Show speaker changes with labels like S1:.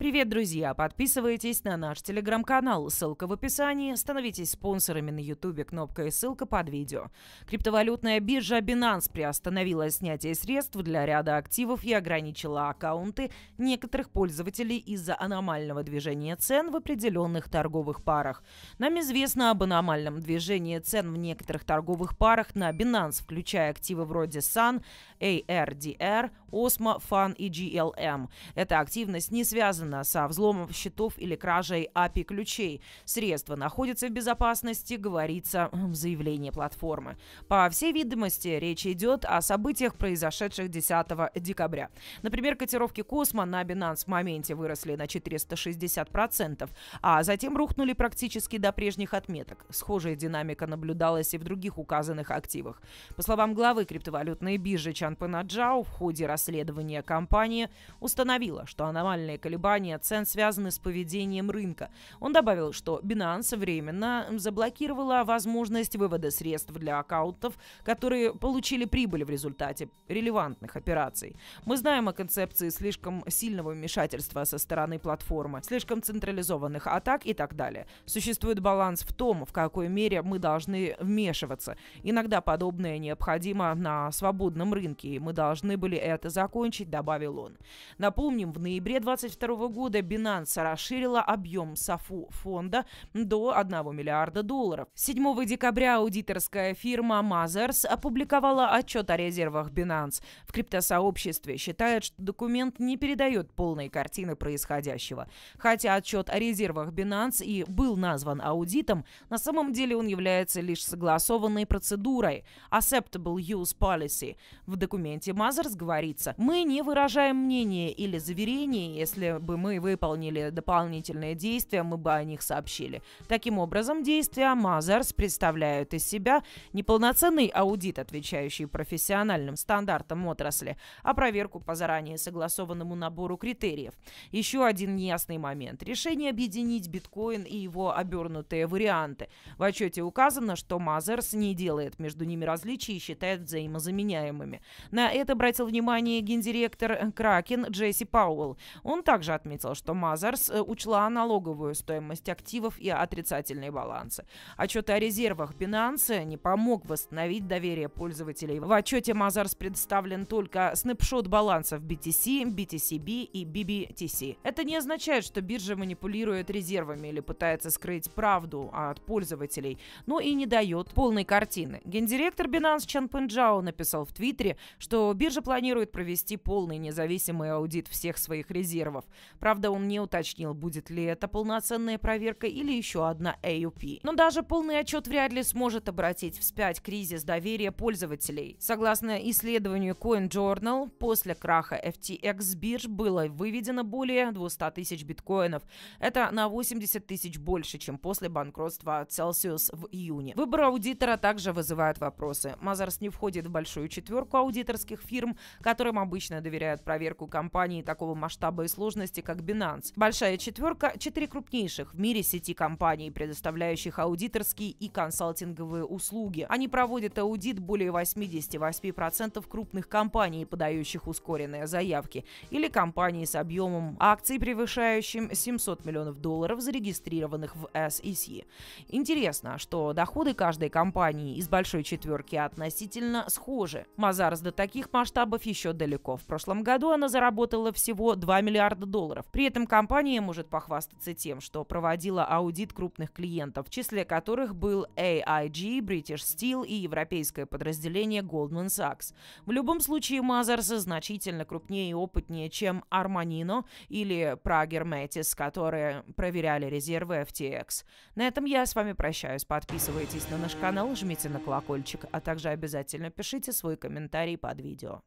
S1: Привет, друзья! Подписывайтесь на наш телеграм-канал, ссылка в описании. Становитесь спонсорами на ютубе, кнопка и ссылка под видео. Криптовалютная биржа Binance приостановила снятие средств для ряда активов и ограничила аккаунты некоторых пользователей из-за аномального движения цен в определенных торговых парах. Нам известно об аномальном движении цен в некоторых торговых парах на Binance, включая активы вроде Sun, ARDR, Osmo, FAN и GLM. Эта активность не связана связано со взломом счетов или кражей API-ключей. Средства находятся в безопасности, говорится в заявлении платформы. По всей видимости, речь идет о событиях, произошедших 10 декабря. Например, котировки Космо на Binance в моменте выросли на 460%, а затем рухнули практически до прежних отметок. Схожая динамика наблюдалась и в других указанных активах. По словам главы криптовалютной биржи Чан в ходе расследования компания установила, что аномальные колебания формирования цен связаны с поведением рынка. Он добавил, что Binance временно заблокировала возможность вывода средств для аккаунтов, которые получили прибыль в результате релевантных операций. Мы знаем о концепции слишком сильного вмешательства со стороны платформы, слишком централизованных атак и так далее. Существует баланс в том, в какой мере мы должны вмешиваться. Иногда подобное необходимо на свободном рынке, и мы должны были это закончить, добавил он. Напомним, в ноябре 2022 года Binance расширила объем САФУ фонда до 1 миллиарда долларов. 7 декабря аудиторская фирма Mazars опубликовала отчет о резервах Binance. В криптосообществе считают, что документ не передает полной картины происходящего. Хотя отчет о резервах Binance и был назван аудитом, на самом деле он является лишь согласованной процедурой Acceptable Use Policy. В документе Mazars говорится, мы не выражаем мнение или заверение, если бы мы выполнили дополнительные действия, мы бы о них сообщили. Таким образом, действия Мазерс представляют из себя неполноценный аудит, отвечающий профессиональным стандартам отрасли, а проверку по заранее согласованному набору критериев. Еще один неясный момент. Решение объединить биткоин и его обернутые варианты. В отчете указано, что Мазерс не делает между ними различий и считает взаимозаменяемыми. На это обратил внимание гендиректор Кракен Джесси Пауэлл. Он также отметил, отметил, что Мазарс э, учла налоговую стоимость активов и отрицательные балансы. Отчеты о резервах Binance не помог восстановить доверие пользователей. В отчете Мазарс представлен только снапшот балансов BTC, BTCB и BBTC. Это не означает, что биржа манипулирует резервами или пытается скрыть правду от пользователей, но и не дает полной картины. Гендиректор Binance Чан Пенджао написал в Твиттере, что биржа планирует провести полный независимый аудит всех своих резервов. Правда, он не уточнил, будет ли это полноценная проверка или еще одна AUP. Но даже полный отчет вряд ли сможет обратить вспять кризис доверия пользователей. Согласно исследованию Coin Journal, после краха FTX бирж было выведено более 200 тысяч биткоинов. Это на 80 тысяч больше, чем после банкротства Celsius в июне. Выбор аудитора также вызывает вопросы. Мазарс не входит в большую четверку аудиторских фирм, которым обычно доверяют проверку компании такого масштаба и сложности, как Binance. Большая четверка – четыре крупнейших в мире сети компаний, предоставляющих аудиторские и консалтинговые услуги. Они проводят аудит более 88% крупных компаний, подающих ускоренные заявки, или компаний с объемом акций, превышающим 700 миллионов долларов, зарегистрированных в SEC. Интересно, что доходы каждой компании из большой четверки относительно схожи. Мазарс до таких масштабов еще далеко. В прошлом году она заработала всего 2 миллиарда долларов долларов. При этом компания может похвастаться тем, что проводила аудит крупных клиентов, в числе которых был AIG, British Steel и европейское подразделение Goldman Sachs. В любом случае, Мазерс значительно крупнее и опытнее, чем Арманино или Прагер Метис, которые проверяли резервы FTX. На этом я с вами прощаюсь. Подписывайтесь на наш канал, жмите на колокольчик, а также обязательно пишите свой комментарий под видео.